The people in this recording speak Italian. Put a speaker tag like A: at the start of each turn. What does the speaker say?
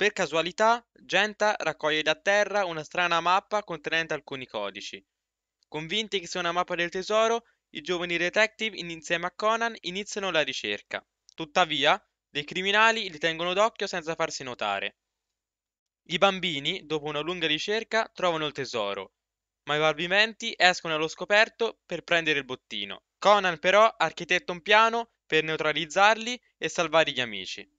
A: Per casualità, Genta raccoglie da terra una strana mappa contenente alcuni codici. Convinti che sia una mappa del tesoro, i giovani detective insieme a Conan iniziano la ricerca. Tuttavia, dei criminali li tengono d'occhio senza farsi notare. I bambini, dopo una lunga ricerca, trovano il tesoro, ma i barbimenti escono allo scoperto per prendere il bottino. Conan però architetta un piano per neutralizzarli e salvare gli amici.